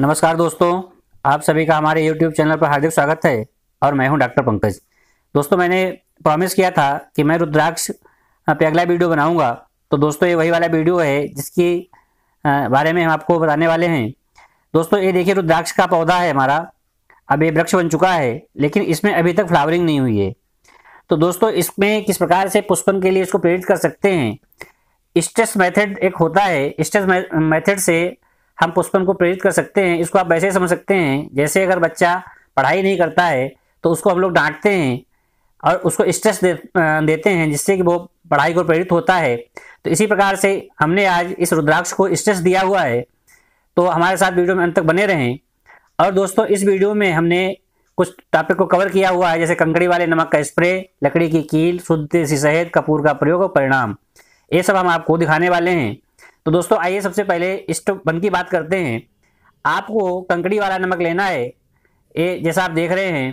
नमस्कार दोस्तों आप सभी का हमारे YouTube चैनल पर हार्दिक स्वागत है और मैं हूं डॉक्टर पंकज दोस्तों मैंने प्रॉमिस किया था कि मैं रुद्राक्ष पे अगला वीडियो बनाऊंगा तो दोस्तों ये वही वाला वीडियो है जिसकी बारे में हम आपको बताने वाले हैं दोस्तों ये देखिए रुद्राक्ष का पौधा है हमारा अब ये वृक्ष बन चुका है लेकिन इसमें अभी तक फ्लावरिंग नहीं हुई है तो दोस्तों इसमें किस प्रकार से पुष्पन के लिए इसको प्रेरित कर सकते हैं स्ट्रेस मेथड एक होता है स्ट्रेस मेथड से हम पुष्पन को प्रेरित कर सकते हैं इसको आप वैसे ही समझ सकते हैं जैसे अगर बच्चा पढ़ाई नहीं करता है तो उसको हम लोग डांटते हैं और उसको स्ट्रेस दे, देते हैं जिससे कि वो पढ़ाई को प्रेरित होता है तो इसी प्रकार से हमने आज इस रुद्राक्ष को स्ट्रेस दिया हुआ है तो हमारे साथ वीडियो में अंत तक बने रहें और दोस्तों इस वीडियो में हमने कुछ टॉपिक को कवर किया हुआ है जैसे कंकड़ी वाले नमक का स्प्रे लकड़ी की कील शुद्ध सी शहद कपूर का प्रयोग और परिणाम ये सब हम आपको दिखाने वाले हैं तो दोस्तों आइए सबसे पहले स्टोवन की बात करते हैं आपको कंकड़ी वाला नमक लेना है ये जैसा आप देख रहे हैं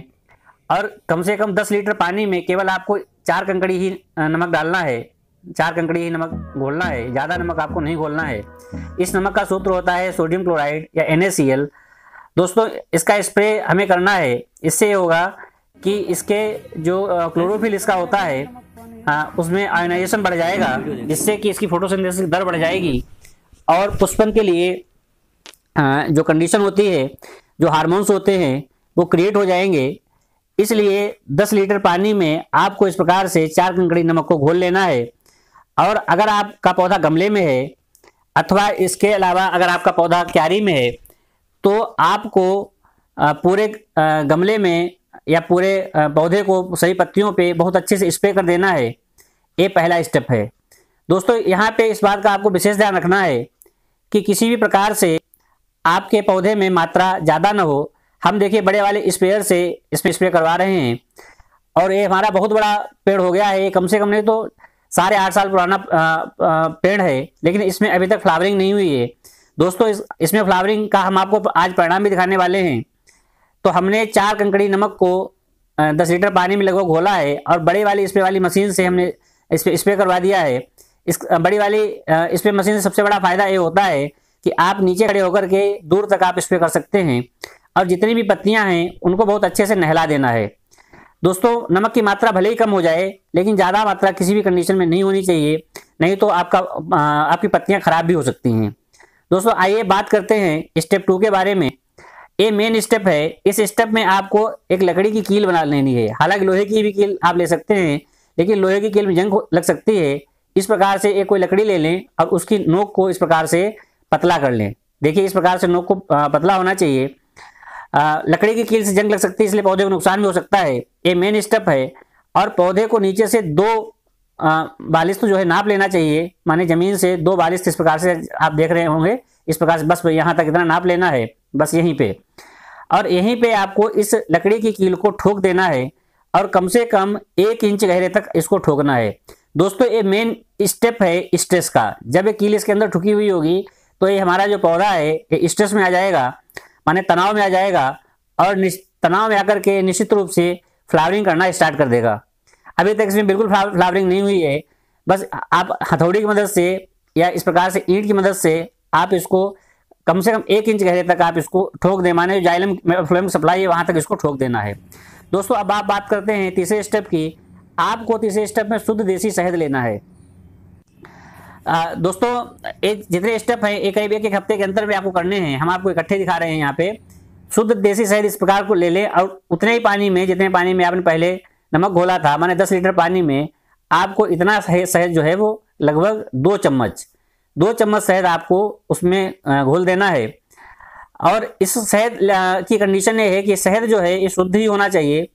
और कम से कम 10 लीटर पानी में केवल आपको चार कंकड़ी ही नमक डालना है चार कंकड़ी ही नमक घोलना है ज़्यादा नमक आपको नहीं घोलना है इस नमक का सूत्र होता है सोडियम क्लोराइड या एन दोस्तों इसका स्प्रे हमें करना है इससे होगा कि इसके जो क्लोरोफिल इसका होता है हाँ उसमें आयोनाइजेशन बढ़ जाएगा जिससे कि इसकी फोटोसिंथेसिस दर बढ़ जाएगी और पुष्पन के लिए आ, हाँ, जो कंडीशन होती है जो हार्मोन्स होते हैं वो क्रिएट हो जाएंगे इसलिए 10 लीटर पानी में आपको इस प्रकार से चार कंकड़ी नमक को घोल लेना है और अगर आपका पौधा गमले में है अथवा इसके अलावा अगर आपका पौधा क्यारी में है तो आपको पूरे गमले में या पूरे पौधे को सही पत्तियों पे बहुत अच्छे से स्प्रे कर देना है ये पहला स्टेप है दोस्तों यहाँ पे इस बात का आपको विशेष ध्यान रखना है कि किसी भी प्रकार से आपके पौधे में मात्रा ज़्यादा ना हो हम देखिए बड़े वाले स्प्रेयर से इसमें स्प्रे करवा रहे हैं और ये हमारा बहुत बड़ा पेड़ हो गया है कम से कम नहीं तो साढ़े आठ साल पुराना पेड़ है लेकिन इसमें अभी तक फ्लावरिंग नहीं हुई है दोस्तों इस इसमें फ्लावरिंग का हम आपको आज परिणाम भी दिखाने वाले हैं तो हमने चार कंकड़ी नमक को दस लीटर पानी में लगभग घोला है और बड़े वाली स्प्रे वाली मशीन से हमने स्प्रे स्प्रे करवा दिया है इस बड़ी वाली स्प्रे मशीन से सबसे बड़ा फायदा ये होता है कि आप नीचे खड़े होकर के दूर तक आप स्प्रे कर सकते हैं और जितनी भी पत्तियां हैं उनको बहुत अच्छे से नहला देना है दोस्तों नमक की मात्रा भले ही कम हो जाए लेकिन ज़्यादा मात्रा किसी भी कंडीशन में नहीं होनी चाहिए नहीं तो आपका आपकी पत्तियाँ खराब भी हो सकती हैं दोस्तों आइए बात करते हैं स्टेप टू के बारे में ये मेन स्टेप है इस स्टेप में आपको एक लकड़ी की कील बना लेनी है हालांकि लोहे की भी कील आप ले सकते हैं लेकिन लोहे की कील में जंग लग सकती है इस प्रकार से एक कोई लकड़ी ले लें और उसकी नोक को इस प्रकार से पतला कर लें देखिए इस प्रकार से नोक को पतला होना चाहिए लकड़ी की कील से जंग लग सकती है इसलिए पौधे को नुकसान भी हो सकता है ये मेन स्टेप है और पौधे को नीचे से दो बालिश तो जो है नाप लेना चाहिए माने जमीन से दो बालिश तो इस प्रकार से आप देख रहे होंगे इस प्रकार से बस यहाँ तक इतना नाप लेना है बस यहीं पे और यहीं पे आपको इस लकड़ी की कील को ठोक देना है और कम से कम एक इंच गहरे तक इसको ठोकना है दोस्तों ये मेन स्टेप है स्ट्रेस का जब ये कील इसके अंदर ठुकी हुई होगी तो ये हमारा जो पौधा है ये स्ट्रेस में आ जाएगा माने तनाव में आ जाएगा और तनाव में आकर के निश्चित रूप से फ्लावरिंग करना स्टार्ट कर देगा अभी तक इसमें बिल्कुल फ्लावरिंग नहीं हुई है बस आप हथौड़ी की मदद से या इस प्रकार से ईंट की मदद से आप इसको कम से कम एक इंच गहरे तक आप इसको ठोक दे माने जाइलम फ्लोएम सप्लाई है वहां तक इसको ठोक देना है दोस्तों अब आप बात करते हैं तीसरे स्टेप की आपको तीसरे स्टेप में शुद्ध देसी शहद लेना है आ, दोस्तों एक जितने स्टेप हैं एक करीब एक एक हफ्ते के अंतर में आपको करने हैं हम आपको इकट्ठे दिखा रहे हैं यहाँ पे शुद्ध देसी शहद इस प्रकार को ले लें और उतने ही पानी में जितने पानी में आपने पहले नमक घोला था माने दस लीटर पानी में आपको इतना शहद जो है वो लगभग दो चम्मच दो चम्मच शहद आपको उसमें घोल देना है और इस शहद की कंडीशन ये है कि शहद जो है ये शुद्ध ही होना चाहिए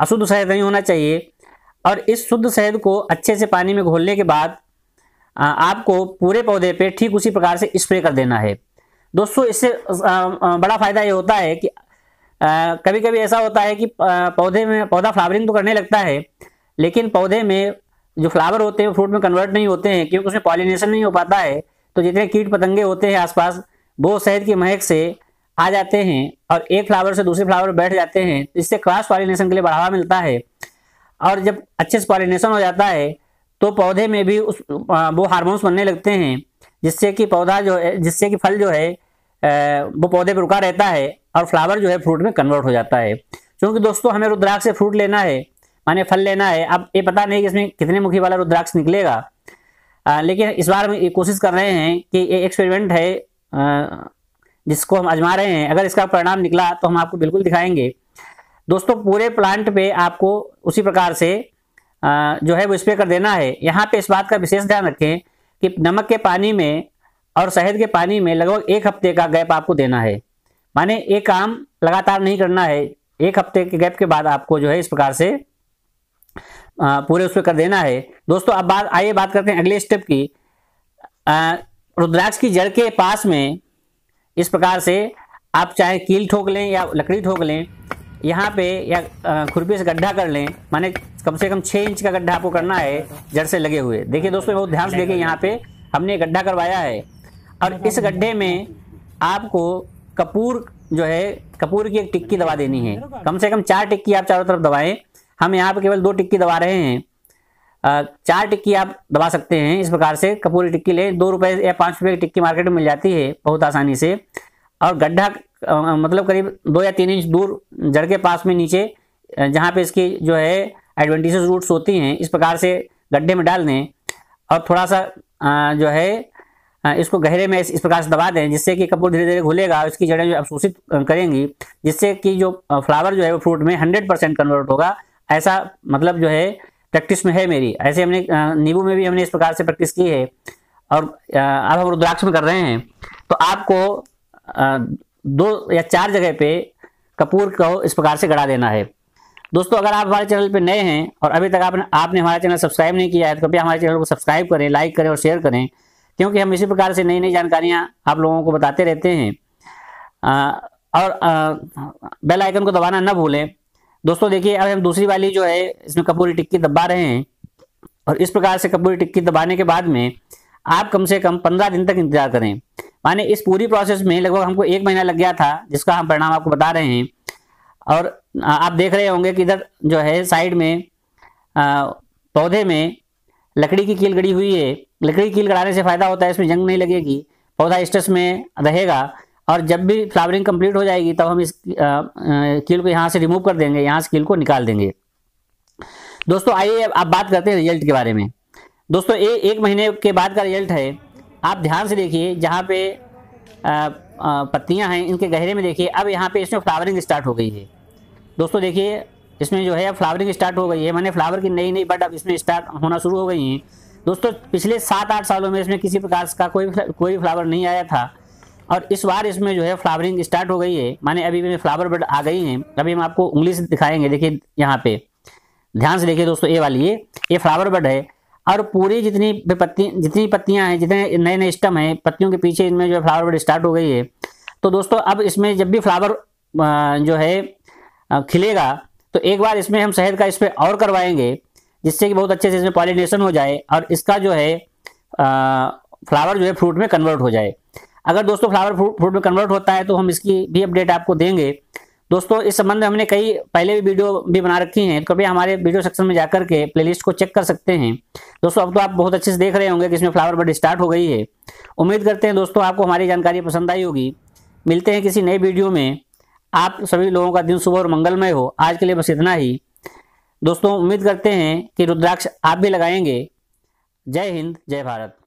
अशुद्ध शहद नहीं होना चाहिए और इस शुद्ध शहद को अच्छे से पानी में घोलने के बाद आपको पूरे पौधे पे ठीक उसी प्रकार से स्प्रे कर देना है दोस्तों इससे बड़ा फायदा ये होता है कि कभी कभी ऐसा होता है कि पौधे में पौधा फ्लावरिंग तो करने लगता है लेकिन पौधे में जो फ्लावर होते हैं फ्रूट में कन्वर्ट नहीं होते हैं क्योंकि उसमें पॉलिनेशन नहीं हो पाता है तो जितने कीट पतंगे होते हैं आसपास वो शहद की महक से आ जाते हैं और एक फ्लावर से दूसरे फ्लावर बैठ जाते हैं तो इससे क्रॉस पॉलिनेशन के लिए बढ़ावा मिलता है और जब अच्छे से पॉलिनेशन हो जाता है तो पौधे में भी उस वो हारमोन्स बनने लगते हैं जिससे कि पौधा जो है जिससे कि फल जो है वो पौधे पर रुका रहता है और फ्लावर जो है फ्रूट में कन्वर्ट हो जाता है क्योंकि दोस्तों हमें रुद्राक्ष से फ्रूट लेना है माने फल लेना है अब ये पता नहीं कि इसमें कितने मुखी वाला रुद्राक्ष निकलेगा आ, लेकिन इस बार हम कोशिश कर रहे हैं कि ये एक्सपेरिमेंट है आ, जिसको हम आजमा रहे हैं अगर इसका परिणाम निकला तो हम आपको बिल्कुल दिखाएंगे दोस्तों पूरे प्लांट पे आपको उसी प्रकार से आ, जो है वो स्प्रे कर देना है यहाँ पे इस बात का विशेष ध्यान रखें कि नमक के पानी में और शहद के पानी में लगभग एक हफ्ते का गैप आपको देना है माने एक काम लगातार नहीं करना है एक हफ्ते के गैप के बाद आपको जो है इस प्रकार से पूरे उसमें कर देना है दोस्तों अब बात आइए बात करते हैं अगले स्टेप की रुद्राक्ष की जड़ के पास में इस प्रकार से आप चाहे कील ठोक लें या लकड़ी ठोक लें यहाँ पे या खुरपी से गड्ढा कर लें माने कम से कम छः इंच का गड्ढा आपको करना है जड़ से लगे हुए देखिए दोस्तों बहुत ध्यान से देखिए यहाँ पे हमने गड्ढा करवाया है और इस गड्ढे में आपको कपूर जो है कपूर की एक टिक्की दबा देनी है कम से कम चार टिक्की आप चारों तरफ दबाएं हम यहाँ पर केवल दो टिक्की दबा रहे हैं चार टिक्की आप दबा सकते हैं इस प्रकार से कपूरी टिक्की लें दो रुपये या पाँच रुपये की टिक्की मार्केट में मिल जाती है बहुत आसानी से और गड्ढा मतलब करीब दो या तीन इंच दूर जड़ के पास में नीचे जहाँ पे इसकी जो है एडवेंटिस रूट्स होती हैं इस प्रकार से गड्ढे में डाल दें और थोड़ा सा जो है इसको गहरे में इस प्रकार से दबा दें जिससे कि कपूर धीरे धीरे घुलेगा और इसकी जड़ें जो अवशोषित करेंगी जिससे कि जो फ्लावर जो है वो फ्रूट में हंड्रेड परसेंट कन्वर्ट होगा ऐसा मतलब जो है प्रैक्टिस में है मेरी ऐसे हमने नींबू में भी हमने इस प्रकार से प्रैक्टिस की है और अब हम रुद्राक्ष में कर रहे हैं तो आपको दो या चार जगह पे कपूर को इस प्रकार से गड़ा देना है दोस्तों अगर आप हमारे चैनल पर नए हैं और अभी तक आपने आपने हमारा चैनल सब्सक्राइब नहीं किया है तो कृपया हमारे चैनल को सब्सक्राइब करें लाइक करें और शेयर करें क्योंकि हम इसी प्रकार से नई नई जानकारियाँ आप लोगों को बताते रहते हैं और बेलाइकन को दबाना न भूलें दोस्तों देखिए अब हम दूसरी वाली जो है इसमें कपूरी टिक्की दबा रहे हैं और इस प्रकार से कपूरी टिक्की दबाने के बाद में आप कम से कम पंद्रह दिन तक इंतजार करें माने इस पूरी प्रोसेस में लगभग हमको एक महीना लग गया था जिसका हम परिणाम आपको बता रहे हैं और आप देख रहे होंगे कि इधर जो है साइड में पौधे में लकड़ी की कील गड़ी हुई है लकड़ी की कील गड़ाने से फ़ायदा होता है इसमें जंग नहीं लगेगी पौधा स्ट्रेस में रहेगा और जब भी फ्लावरिंग कंप्लीट हो जाएगी तब हम इस कील को यहाँ से रिमूव कर देंगे यहाँ से कील को निकाल देंगे दोस्तों आइए आप बात करते हैं रिजल्ट के बारे में दोस्तों ए, एक महीने के बाद का रिजल्ट है आप ध्यान से देखिए जहाँ पे पत्तियाँ हैं इनके गहरे में देखिए अब यहाँ पे इसमें फ्लावरिंग स्टार्ट हो गई है दोस्तों देखिए इसमें जो है फ्लावरिंग स्टार्ट हो गई है मैंने फ्लावर की नई नई बट अब इसमें स्टार्ट होना शुरू हो गई हैं दोस्तों पिछले सात आठ सालों में इसमें किसी प्रकार का कोई कोई फ्लावर नहीं आया था और इस बार इसमें जो है फ्लावरिंग स्टार्ट हो गई है माने अभी भी फ्लावर बर्ड आ गई हैं अभी हम आपको उंगली से दिखाएंगे देखिए यहाँ पे ध्यान से देखिए दोस्तों ये वाली ये ये फ्लावर बर्ड है और पूरी जितनी पत्ती जितनी पत्तियां हैं जितने नए नए स्टम हैं पत्तियों के पीछे इनमें जो है फ्लावर बर्ड स्टार्ट हो गई है तो दोस्तों अब इसमें जब भी फ्लावर जो है खिलेगा तो एक बार इसमें हम शहद का इस पर और करवाएंगे जिससे कि बहुत अच्छे से इसमें पॉलिनेशन हो जाए और इसका जो है फ्लावर जो है फ्रूट में कन्वर्ट हो जाए अगर दोस्तों फ्लावर फ्रूट में कन्वर्ट होता है तो हम इसकी भी अपडेट आपको देंगे दोस्तों इस संबंध में हमने कई पहले भी वीडियो भी बना रखी हैं तो कभी हमारे वीडियो सेक्शन में जाकर के प्लेलिस्ट को चेक कर सकते हैं दोस्तों अब तो आप बहुत अच्छे से देख रहे होंगे कि इसमें फ्लावर बड स्टार्ट हो गई है उम्मीद करते हैं दोस्तों आपको हमारी जानकारी पसंद आई होगी मिलते हैं किसी नए वीडियो में आप सभी लोगों का दिन सुबह और मंगलमय हो आज के लिए बस इतना ही दोस्तों उम्मीद करते हैं कि रुद्राक्ष आप भी लगाएंगे जय हिंद जय भारत